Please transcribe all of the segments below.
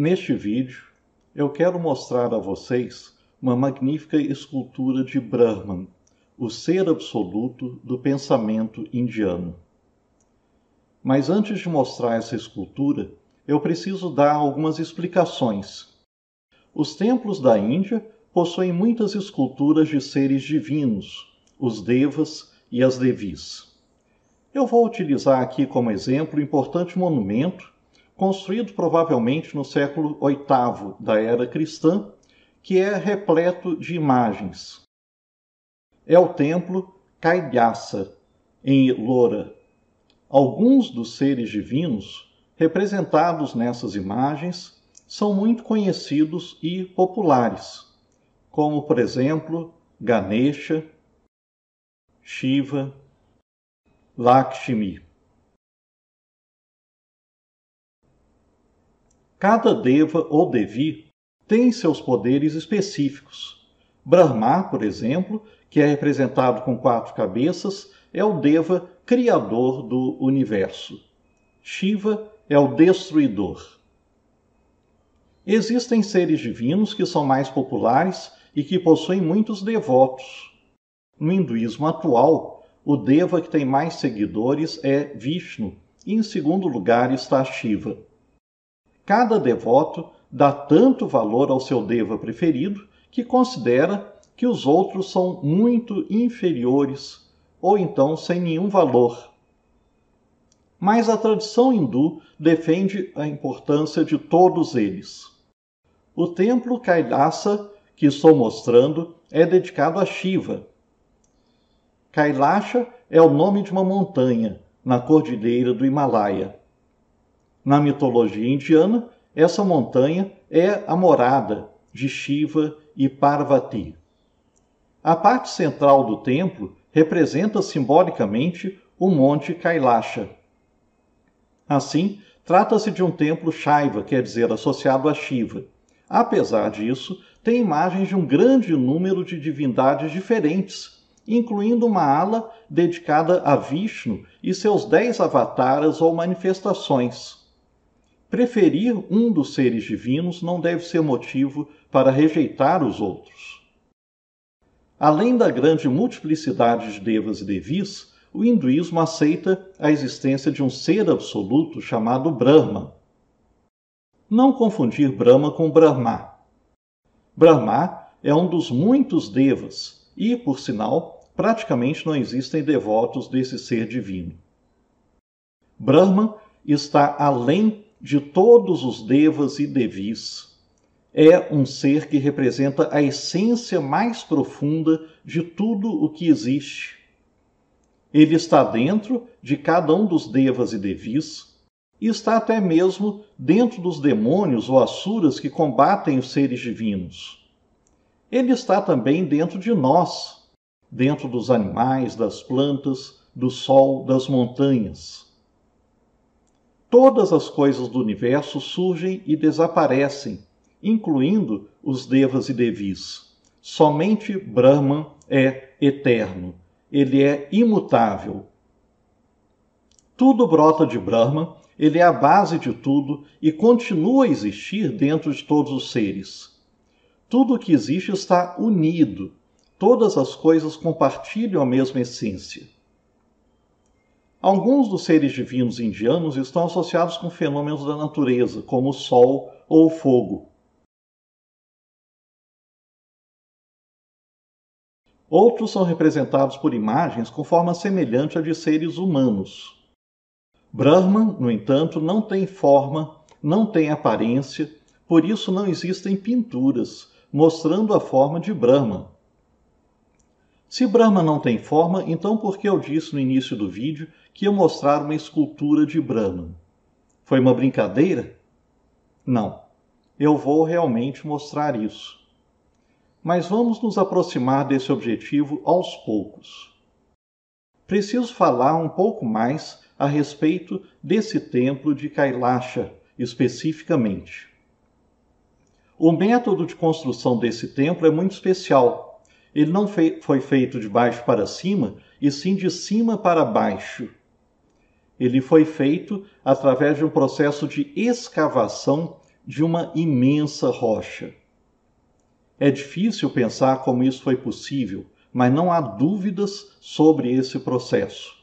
Neste vídeo, eu quero mostrar a vocês uma magnífica escultura de Brahman, o ser absoluto do pensamento indiano. Mas antes de mostrar essa escultura, eu preciso dar algumas explicações. Os templos da Índia possuem muitas esculturas de seres divinos, os devas e as devis. Eu vou utilizar aqui como exemplo um importante monumento construído provavelmente no século VIII da era cristã, que é repleto de imagens. É o templo Caidhaça, em Loura. Alguns dos seres divinos representados nessas imagens são muito conhecidos e populares, como, por exemplo, Ganesha, Shiva, Lakshmi. Cada deva ou devi tem seus poderes específicos. Brahma, por exemplo, que é representado com quatro cabeças, é o deva criador do universo. Shiva é o destruidor. Existem seres divinos que são mais populares e que possuem muitos devotos. No hinduísmo atual, o deva que tem mais seguidores é Vishnu, e em segundo lugar está Shiva. Cada devoto dá tanto valor ao seu deva preferido que considera que os outros são muito inferiores ou então sem nenhum valor. Mas a tradição hindu defende a importância de todos eles. O templo Kailasa, que estou mostrando, é dedicado a Shiva. Kailasha é o nome de uma montanha na cordilheira do Himalaia. Na mitologia indiana, essa montanha é a morada de Shiva e Parvati. A parte central do templo representa simbolicamente o Monte Kailasha. Assim, trata-se de um templo Shaiva, quer dizer, associado a Shiva. Apesar disso, tem imagens de um grande número de divindades diferentes, incluindo uma ala dedicada a Vishnu e seus dez avataras ou manifestações. Preferir um dos seres divinos não deve ser motivo para rejeitar os outros. Além da grande multiplicidade de devas e devis, o hinduísmo aceita a existência de um ser absoluto chamado Brahma. Não confundir Brahma com Brahma. Brahma é um dos muitos devas e, por sinal, praticamente não existem devotos desse ser divino. Brahma está além de todos os devas e devis. É um ser que representa a essência mais profunda de tudo o que existe. Ele está dentro de cada um dos devas e devis, e está até mesmo dentro dos demônios ou asuras que combatem os seres divinos. Ele está também dentro de nós, dentro dos animais, das plantas, do sol, das montanhas. Todas as coisas do universo surgem e desaparecem, incluindo os devas e devis. Somente Brahman é eterno, ele é imutável. Tudo brota de Brahman, ele é a base de tudo e continua a existir dentro de todos os seres. Tudo que existe está unido, todas as coisas compartilham a mesma essência. Alguns dos seres divinos indianos estão associados com fenômenos da natureza, como o sol ou o fogo. Outros são representados por imagens com forma semelhante à de seres humanos. Brahman, no entanto, não tem forma, não tem aparência, por isso não existem pinturas mostrando a forma de Brahman. Se Brahma não tem forma, então por que eu disse no início do vídeo que ia mostrar uma escultura de Brahma? Foi uma brincadeira? Não. Eu vou realmente mostrar isso. Mas vamos nos aproximar desse objetivo aos poucos. Preciso falar um pouco mais a respeito desse templo de Kailasha, especificamente. O método de construção desse templo é muito especial, ele não foi feito de baixo para cima, e sim de cima para baixo. Ele foi feito através de um processo de escavação de uma imensa rocha. É difícil pensar como isso foi possível, mas não há dúvidas sobre esse processo.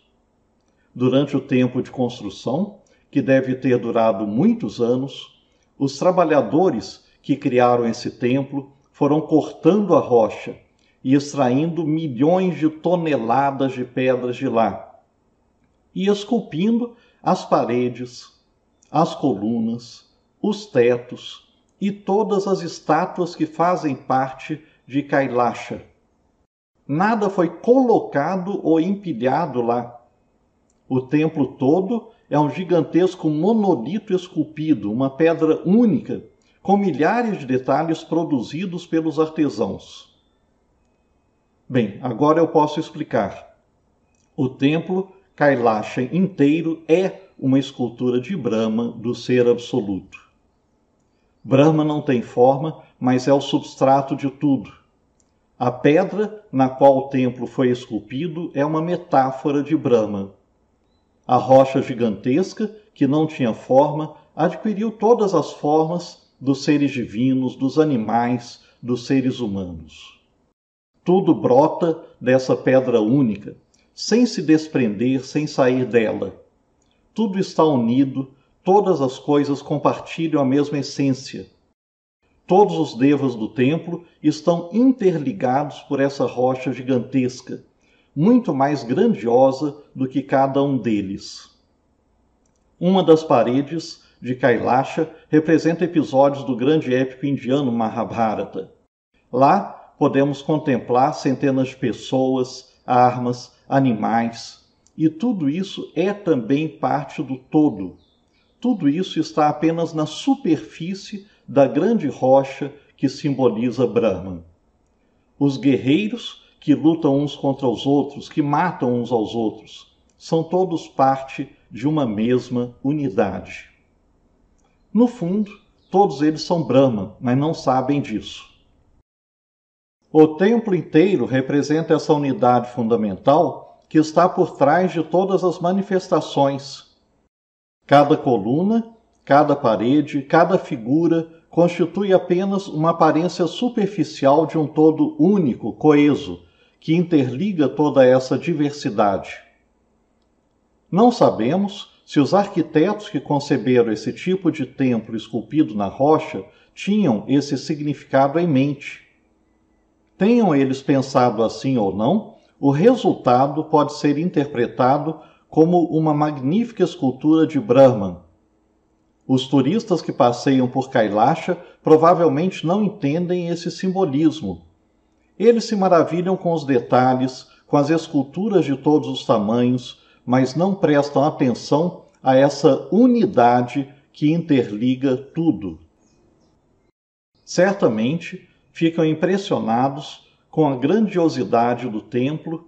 Durante o tempo de construção, que deve ter durado muitos anos, os trabalhadores que criaram esse templo foram cortando a rocha e extraindo milhões de toneladas de pedras de lá, e esculpindo as paredes, as colunas, os tetos e todas as estátuas que fazem parte de Kailasha. Nada foi colocado ou empilhado lá. O templo todo é um gigantesco monolito esculpido, uma pedra única, com milhares de detalhes produzidos pelos artesãos. Bem, agora eu posso explicar. O templo Kailasha inteiro é uma escultura de Brahma, do ser absoluto. Brahma não tem forma, mas é o substrato de tudo. A pedra na qual o templo foi esculpido é uma metáfora de Brahma. A rocha gigantesca, que não tinha forma, adquiriu todas as formas dos seres divinos, dos animais, dos seres humanos. Tudo brota dessa pedra única, sem se desprender, sem sair dela. Tudo está unido, todas as coisas compartilham a mesma essência. Todos os devas do templo estão interligados por essa rocha gigantesca, muito mais grandiosa do que cada um deles. Uma das paredes de Kailasha representa episódios do grande épico indiano Mahabharata. Lá, podemos contemplar centenas de pessoas, armas, animais, e tudo isso é também parte do todo. Tudo isso está apenas na superfície da grande rocha que simboliza Brahman. Os guerreiros que lutam uns contra os outros, que matam uns aos outros, são todos parte de uma mesma unidade. No fundo, todos eles são Brahman, mas não sabem disso. O templo inteiro representa essa unidade fundamental que está por trás de todas as manifestações. Cada coluna, cada parede, cada figura constitui apenas uma aparência superficial de um todo único, coeso, que interliga toda essa diversidade. Não sabemos se os arquitetos que conceberam esse tipo de templo esculpido na rocha tinham esse significado em mente. Tenham eles pensado assim ou não, o resultado pode ser interpretado como uma magnífica escultura de Brahman. Os turistas que passeiam por Kailasha provavelmente não entendem esse simbolismo. Eles se maravilham com os detalhes, com as esculturas de todos os tamanhos, mas não prestam atenção a essa unidade que interliga tudo. Certamente, ficam impressionados com a grandiosidade do templo,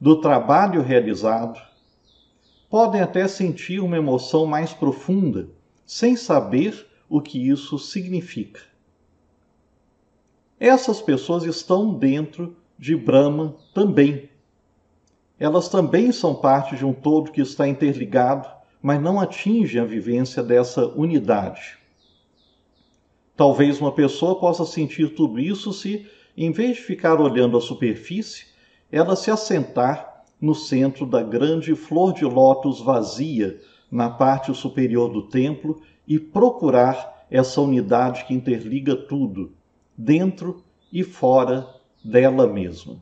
do trabalho realizado. Podem até sentir uma emoção mais profunda, sem saber o que isso significa. Essas pessoas estão dentro de Brahma também. Elas também são parte de um todo que está interligado, mas não atinge a vivência dessa unidade. Talvez uma pessoa possa sentir tudo isso se, em vez de ficar olhando a superfície, ela se assentar no centro da grande flor de lótus vazia na parte superior do templo e procurar essa unidade que interliga tudo, dentro e fora dela mesma.